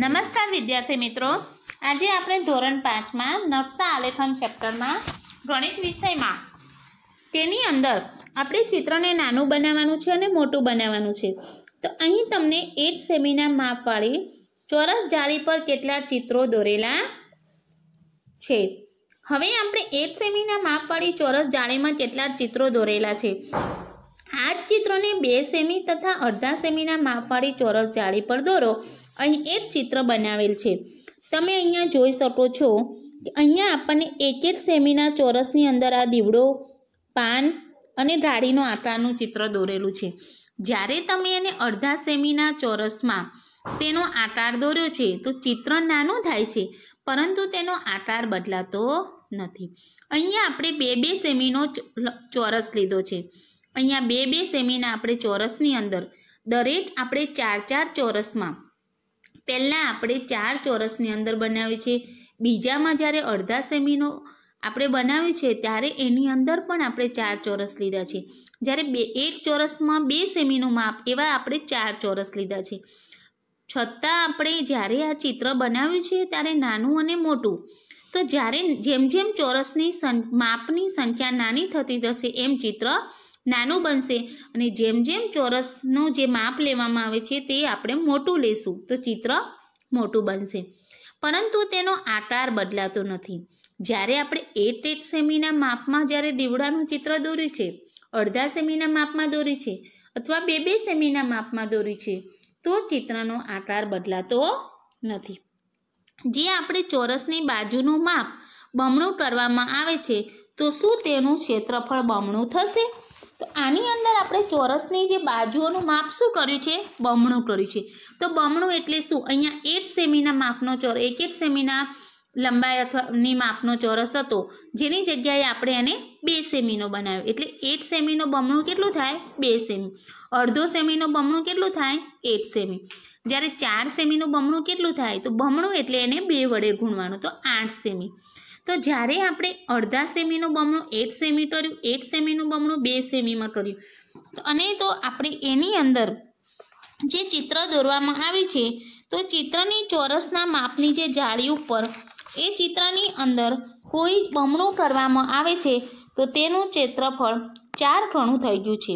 નમસ્કાર વિદ્યાર્થી મિત્રો આજે આપણે ધોરણ પાંચમાં નવસા આલેખન ચેપ્ટરમાં ગણિત વિષયમાં તેની અંદર આપણે ચિત્રને નાનું બનાવવાનું છે અને મોટું બનાવવાનું છે તો અહીં તમને એટ સેમીના માપવાળી ચોરસ જાળી પર કેટલા ચિત્રો દોરેલા છે હવે આપણે એટ સેમીના માપવાળી ચોરસ જાળીમાં કેટલા ચિત્રો દોરેલા છે આ જ ચિત્રોને બે સેમી તથા અડધા સેમીના માપવાળી ચોરસ જાળી પર દોરો અહીં એક ચિત્ર બનાવેલ છે તમે અહીંયા જોઈ શકો છો કે અહીંયા આપણને એક એક સેમીના ચોરસની અંદર આ દીવડો પાન અને ઢાળીનો આકારનું ચિત્ર દોરેલું છે જ્યારે તમે એને અડધા સેમીના ચોરસમાં તેનો આકાર દોર્યો છે તો ચિત્ર નાનું થાય છે પરંતુ તેનો આકાર બદલાતો નથી અહીંયા આપણે બે બે સેમીનો ચોરસ લીધો છે અહીંયા બે બે સેમીના આપણે ચોરસની અંદર દરેક આપણે ચાર ચાર ચોરસમાં પહેલાં આપણે ચાર ચોરસની અંદર બનાવ્યું છે બીજામાં જ્યારે અડધા સેમીનો આપણે બનાવ્યું છે ત્યારે એની અંદર પણ આપણે ચાર ચોરસ લીધા છે જ્યારે બે એક ચોરસમાં બે સેમીનું માપ એવા આપણે ચાર ચોરસ લીધા છે છતાં આપણે જ્યારે આ ચિત્ર બનાવ્યું છે ત્યારે નાનું અને મોટું તો જ્યારે જેમ જેમ ચોરસની માપની સંખ્યા નાની થતી જશે એમ ચિત્ર નાનું બનશે અને જેમ જેમ ચોરસનું જે માપ લેવામાં આવે છે તે આપણે મોટું લેશું તો ચિત્ર મોટું બનશે પરંતુ તેનો આકાર બદલાતો નથી જ્યારે આપણે એટ એટ સેમીના માપમાં જ્યારે દીવડાનું ચિત્ર દોર્યું છે અડધા સેમીના માપમાં દોર્યું છે અથવા બે બે સેમીના માપમાં દોર્યું છે તો ચિત્રનો આકાર બદલાતો નથી જે આપણે ચોરસની બાજુનું માપ બમણું કરવામાં આવે છે તો શું તેનું ક્ષેત્રફળ બમણું થશે તો આની અંદર આપણે ચોરસની જે બાજુઓનું માપ શું કર્યું છે બમણું કર્યું છે તો બમણું એટલે શું અહીંયા એક સેમીના માપનો ચોર એક એક સેમીના લંબાઈ અથવાની માપનો ચોરસ હતો જેની જગ્યાએ આપણે એને બે સેમીનો બનાવ્યો એટલે એક સેમીનો બમણું કેટલું થાય બે સેમી અડધો સેમીનો બમણું કેટલું થાય એટ સેમી જ્યારે ચાર સેમીનું બમણું કેટલું થાય તો બમણું એટલે એને બે વડે ગુણવાનું તો આઠ સેમી તો જ્યારે આપણે અડધા સેમીનું બમણું એક સેમી કર્યું એટ સેમીનું બમણું બે સેમીમાં કર્યું અને તો આપણે એની અંદર જે ચિત્ર દોરવામાં આવ્યું છે તો ચિત્રની ચોરસના માપની જે જાળી ઉપર એ ચિત્રની અંદર કોઈ બમણું કરવામાં આવે છે તો તેનું ક્ષેત્રફળ ચાર ઘણું થઈ ગયું છે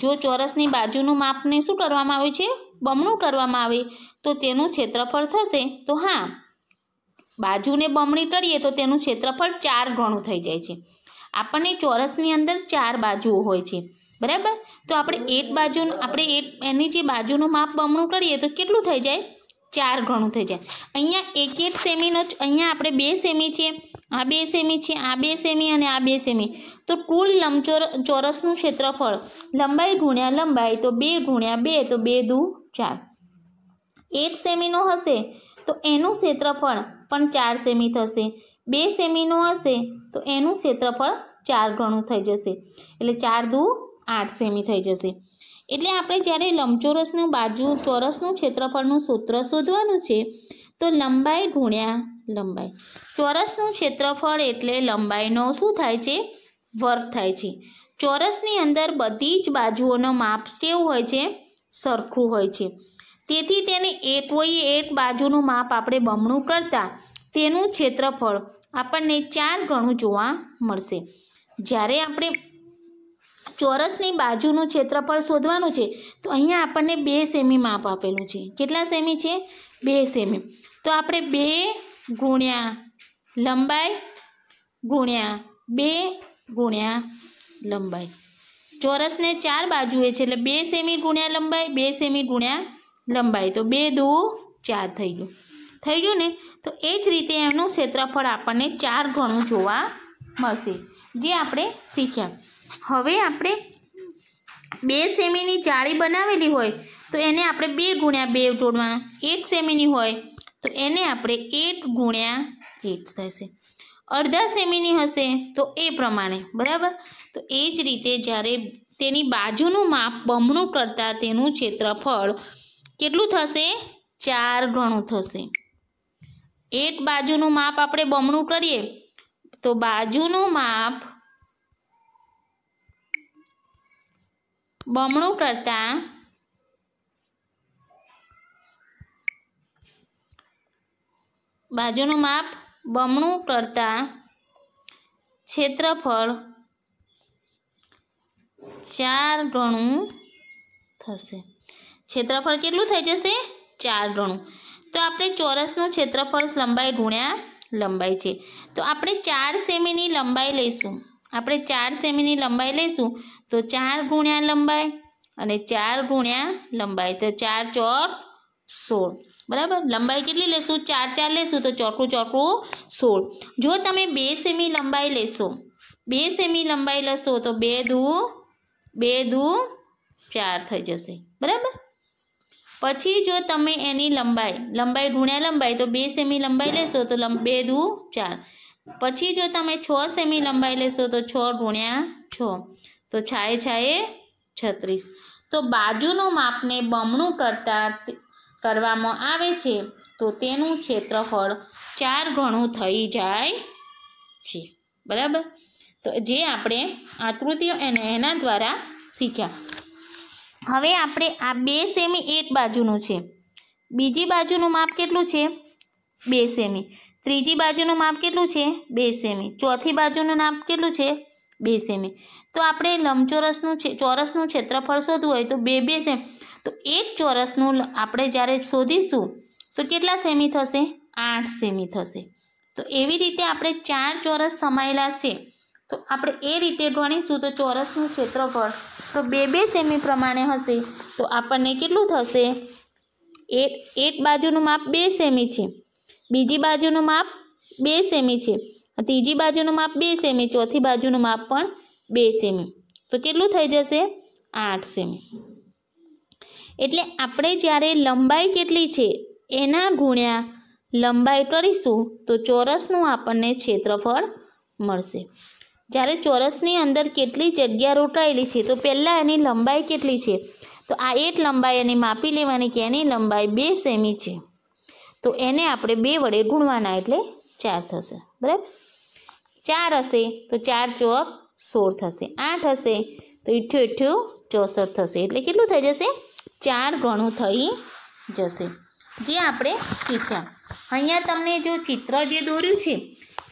જો ચોરસની બાજુનું માપને શું કરવામાં આવે છે બમણું કરવામાં આવે તો તેનું ક્ષેત્રફળ થશે તો હા બાજુને બમણી કરીએ તો તેનું ક્ષેત્રફળ ચાર ગણું થઈ જાય છે આપણને ચોરસની અંદર ચાર બાજુઓ હોય છે બરાબર તો આપણે એક બાજુનું આપણે એક એની જે બાજુનું માપ બમણું કરીએ તો કેટલું થઈ જાય ચાર ગણું થઈ જાય અહીંયા એક એક સેમીનો અહીંયા આપણે બે સેમી છે આ બે સેમી છે આ બે સેમી અને આ બે સેમી તો કુલ લંબચોર ચોરસનું ક્ષેત્રફળ લંબાઈ ગુણ્યા લંબાઈ તો બે ગુણ્યા બે તો બે દૂ ચાર એક સેમીનો હશે તો એનું ક્ષેત્રફળ પણ ચાર સેમી થશે બે સેમીનું હશે તો એનું ક્ષેત્રફળ ચાર ગણું થઈ જશે એટલે ચાર દુ આઠ સેમી થઈ જશે એટલે આપણે જ્યારે લંબચોરસનું બાજુ ચોરસનું ક્ષેત્રફળનું સૂત્ર શોધવાનું છે તો લંબાઈ ગુણ્યા લંબાઈ ચોરસનું ક્ષેત્રફળ એટલે લંબાઈનો શું થાય છે વર્ગ થાય છે ચોરસની અંદર બધી જ બાજુઓનો માપ કેવું હોય છે સરખું હોય છે તેથી તેને એક એટોએ એક બાજુનું માપ આપણે બમણું કરતાં તેનું ક્ષેત્રફળ આપણને ચાર ગણું જોવા મળશે જ્યારે આપણે ચોરસની બાજુનું ક્ષેત્રફળ શોધવાનું છે તો અહીંયા આપણને બે સેમી માપ આપેલું છે કેટલા સેમી છે બે સેમી તો આપણે બે ગુણ્યા લંબાઈ ગુણ્યા બે ગુણ્યા લંબાઈ ચોરસને ચાર બાજુએ છે એટલે બે સેમી ગુણ્યા લંબાઈ બે સેમી ગુણ્યા લંબાઈ તો બે દુ ચાર થઈ ગયું થઈ ગયું ને તો એ જ રીતે એનું ક્ષેત્રફળ આપણને ચાર ગણું જોવા મળશે જે આપણે શીખ્યા હવે આપણે બે સેમીની જાળી બનાવેલી હોય તો એને આપણે બે ગુણ્યા બે જોડવાના એક સેમીની હોય તો એને આપણે એક ગુણ્યા એક થશે અડધા સેમીની હશે તો એ પ્રમાણે બરાબર તો એ જ રીતે જ્યારે તેની બાજુનું માપ બમણું કરતાં તેનું ક્ષેત્રફળ કેટલું થશે ચાર ઘણું થશે એક બાજુનું માપ આપણે બમણું કરીએ તો બાજુનું માપ બમણું કરતાં બાજુનું માપ બમણું કરતાં ક્ષેત્રફળ ચાર ગણું થશે ક્ષેત્રફળ કેટલું થઈ જશે ચાર ગણું તો આપણે ચોરસનું ક્ષેત્રફળ લંબાઈ ગુણ્યા લંબાઈ છે તો આપણે ચાર સેમીની લંબાઈ લઈશું આપણે ચાર સેમીની લંબાઈ લઈશું તો ચાર ગુણ્યા લંબાઈ અને ચાર ગુણ્યા લંબાઈ તો ચાર ચોર સોળ બરાબર લંબાઈ કેટલી લેશું ચાર ચાર લેશું તો ચોખ્ખું ચોખ્ખું સોળ જો તમે બે સેમી લંબાઈ લેશો બે સેમી લંબાઈ લેશો તો બે દૂ બે દૂ ચાર થઈ જશે બરાબર પછી જો તમે એની લંબાઈ લંબાઈ ગુણ્યા લંબાઈ તો બે સેમી લંબાઈ લેશો તો બે દૂ ચાર પછી જો તમે છ સેમી લંબાઈ લેશો તો છ ગુણ્યા છ તો છાએ છાએ છત્રીસ તો બાજુનું માપને બમણું કરતાં કરવામાં આવે છે તો તેનું ક્ષેત્રફળ ચાર ગણું થઈ જાય છે બરાબર તો જે આપણે આકૃતિઓ એને એના દ્વારા શીખ્યા હવે આપણે આ બે સેમી એક બાજુનું છે બીજી બાજુનું માપ કેટલું છે બે સેમી ત્રીજી બાજુનું માપ કેટલું છે બે સેમી ચોથી બાજુનું માપ કેટલું છે બે સેમી તો આપણે લંબચોરસનું છે ચોરસનું ક્ષેત્રફળ શોધવું હોય તો બે બે સેમ તો એક ચોરસનું આપણે જ્યારે શોધીશું તો કેટલા સેમી થશે આઠ સેમી થશે તો એવી રીતે આપણે ચાર ચોરસ સમાયેલા છે તો આપણે એ રીતે ભણીશું તો ચોરસનું ક્ષેત્રફળ તો બે બે સેમી પ્રમાણે હશે તો આપણને કેટલું થશે એક એક બાજુનું માપ બે સેમી છે બીજી બાજુનું માપ બે સેમી છે ત્રીજી બાજુનું માપ બે સેમી ચોથી બાજુનું માપ પણ બે સેમી તો કેટલું થઈ જશે આઠ સેમી એટલે આપણે જ્યારે લંબાઈ કેટલી છે એના ગુણ્યા લંબાઈ કરીશું તો ચોરસનું આપણને ક્ષેત્રફળ મળશે જ્યારે ચોરસની અંદર કેટલી જગ્યા રોટાયેલી છે તો પહેલાં એની લંબાઈ કેટલી છે તો આ એક લંબાઈ એને માપી લેવાની કે એની લંબાઈ બે સેમી છે તો એને આપણે બે વડે ગુણવાના એટલે ચાર થશે બરાબર ચાર હશે તો ચાર ચોર સોળ થશે આઠ હશે તો ઇઠ્યું ઇઠ્યો ચોસઠ થશે એટલે કેટલું થઈ જશે ચાર ઘણું થઈ જશે જે આપણે શીખ્યા અહીંયા તમને જો ચિત્ર જે દોર્યું છે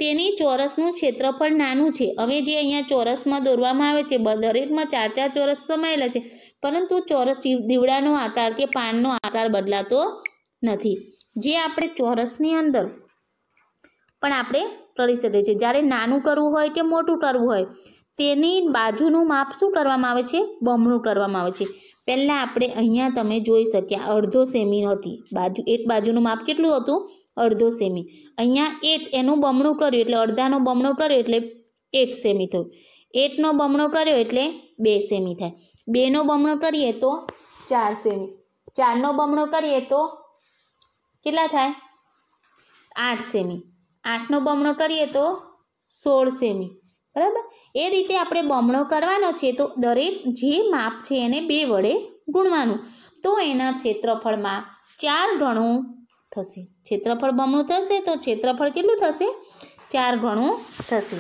તેની ચોરસનું ક્ષેત્રફળ નાનું છે હવે જે અહીંયા ચોરસમાં દોરવામાં આવે છે દરેકમાં ચાર ચાર ચોરસ સમાયેલા છે પરંતુ ચોરસ દીવડાનો આકાર કે પાનનો આકાર બદલાતો નથી જે આપણે ચોરસની અંદર પણ આપણે કરી શકીએ છીએ જ્યારે નાનું કરવું હોય કે મોટું કરવું હોય તેની બાજુનું માપ શું કરવામાં આવે છે બમણું કરવામાં આવે છે પહેલાં આપણે અહીંયા તમે જોઈ શક્યા અડધો સેમી હતી બાજુ એક બાજુનું માપ કેટલું હતું અડધો સેમી અહીંયા એટ એનું બમણું કર્યું એટલે અડધાનો બમણો કર્યો એટલે એટ સેમી થયું એટનો બમણો કર્યો એટલે બે સેમી થાય બેનો બમણો કરીએ તો ચાર સેમી ચારનો બમણો કરીએ તો કેટલા થાય આઠ સેમી આઠનો બમણો કરીએ તો સોળ સેમી બરાબર એ રીતે આપણે બમણો કરવાનો છે તો દરેક જે માપ છે એને બે વડે ગુણવાનું તો એના ક્ષેત્રફળમાં ચાર ગણું થશે ક્ષેત્રફળ બમણું થશે તો ક્ષેત્રફળ કેટલું થશે ચાર ગણું થશે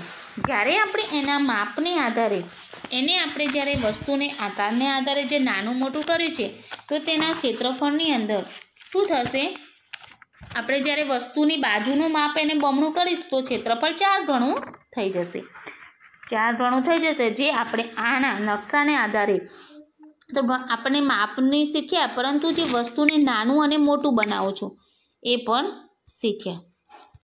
જ્યારે આપણે એના માપને આધારે એને આપણે જ્યારે વસ્તુને આકારને આધારે જે નાનું મોટું કર્યું છે તો તેના ક્ષેત્રફળની અંદર શું થશે આપણે જ્યારે વસ્તુની બાજુનું માપ એને બમણું કરીશ તો ક્ષેત્રફળ ચાર ગણું થઈ જશે ચાર ગણું થઈ જશે જે આપણે આના નકશાને આધારે તો આપણે માપની શીખ્યા પરંતુ જે વસ્તુને નાનું અને મોટું બનાવો છો એ પણ શીખ્યા